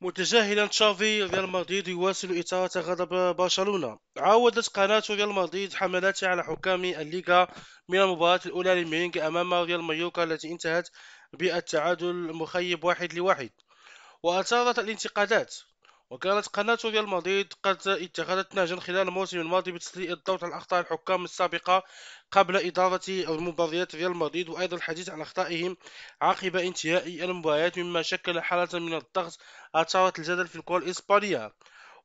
متجاهلا تشافي ريال مدريد يواصل إثارة غضب برشلونة عاودت قناة ريال مدريد حملاتها على حكام الليغا من المباراة الأولى لمينغ أمام ريال مايوكا التي انتهت بالتعادل المخيب واحد لواحد وأثارت الانتقادات وكانت قناة ريال مدريد قد اتخذت نهجا خلال الموسم الماضي بتسليء الضوء على اخطاء الحكام السابقه قبل إدارة المباريات ريال مدريد وأيضا الحديث عن أخطائهم عقب انتهاء المباريات مما شكل حالة من الضغط أثارت الجدل في الكرة الإسبانية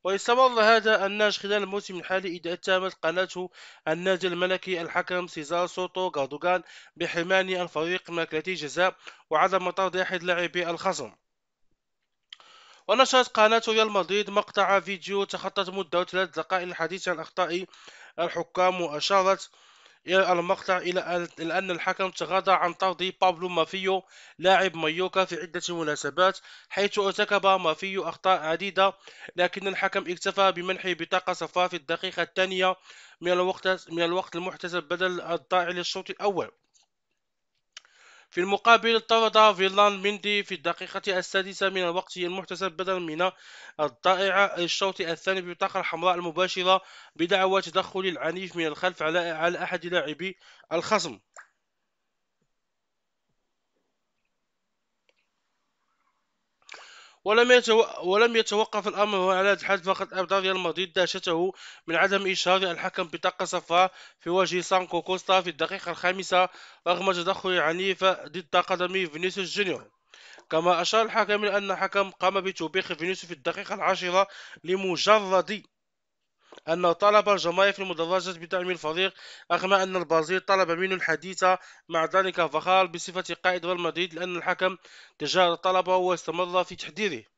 ويستمر هذا النهج خلال الموسم الحالي إذا اتهمت قناته النادي الملكي الحكم سيزار سوتو غاردوغان بحرمان الفريق من ركلتي جزاء وعدم طرد أحد لاعبي الخصم ونشرت قناة ريال مدريد مقطع فيديو تخطت مدة ثلاث دقائق للحديث عن أخطاء الحكام وأشارت إلى المقطع إلى أن الحكم تغاضى عن طرد بابلو مافيو لاعب مايوكا في عدة مناسبات حيث ارتكب مافيو أخطاء عديدة لكن الحكم اكتفى بمنح بطاقة صفراء في الدقيقة الثانية من الوقت من الوقت المحتسب بدل الضائع للشوط الأول في المقابل طرد فيلان مندي في الدقيقة السادسة من الوقت المحتسب بدلا من الضائعة الشوط الثاني ببطاقة حمراء المباشرة بدعوى تدخل العنيف من الخلف على أحد لاعبي الخصم ولم, ولم يتوقف الأمر على هذا الحد فقد أبدى ريال مدريد دهشته من عدم إشهار الحكم بطاقة صفراء في وجه سانكو كوستا في الدقيقة الخامسة رغم تدخل عنيف ضد قدمي فينيسيوس جونيور كما أشار الحكم أن حكم قام بتوبيخ فينيسيوس في الدقيقة العاشرة لمجرد أن طلب الجماهير في المدرجات بدعم الفريق رغم أن البرازيل طلب منه الحديث مع ذلك فخال بصفة قائد ريال مدريد لأن الحكم تجاهل طلبه واستمر في تحذيره